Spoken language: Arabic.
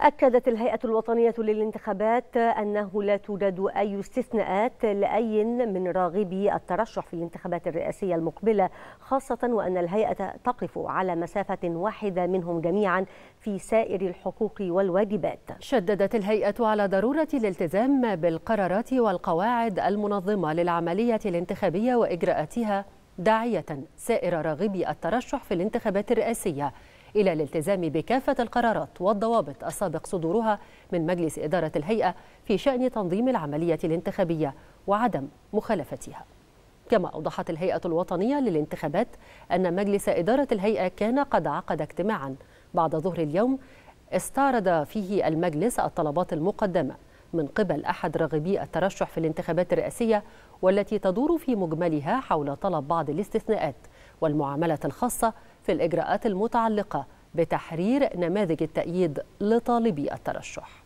أكدت الهيئة الوطنية للانتخابات أنه لا توجد أي استثناءات لأي من راغبي الترشح في الانتخابات الرئاسية المقبلة خاصة وأن الهيئة تقف على مسافة واحدة منهم جميعا في سائر الحقوق والواجبات شددت الهيئة على ضرورة الالتزام بالقرارات والقواعد المنظمة للعملية الانتخابية وإجراءاتها داعية سائر راغبي الترشح في الانتخابات الرئاسية إلى الالتزام بكافة القرارات والضوابط السابق صدورها من مجلس إدارة الهيئة في شأن تنظيم العملية الانتخابية وعدم مخالفتها كما أوضحت الهيئة الوطنية للانتخابات أن مجلس إدارة الهيئة كان قد عقد اجتماعا بعد ظهر اليوم استعرض فيه المجلس الطلبات المقدمة من قبل أحد راغبي الترشح في الانتخابات الرئاسية والتي تدور في مجملها حول طلب بعض الاستثناءات والمعاملة الخاصة في الإجراءات المتعلقة بتحرير نماذج التأييد لطالبي الترشح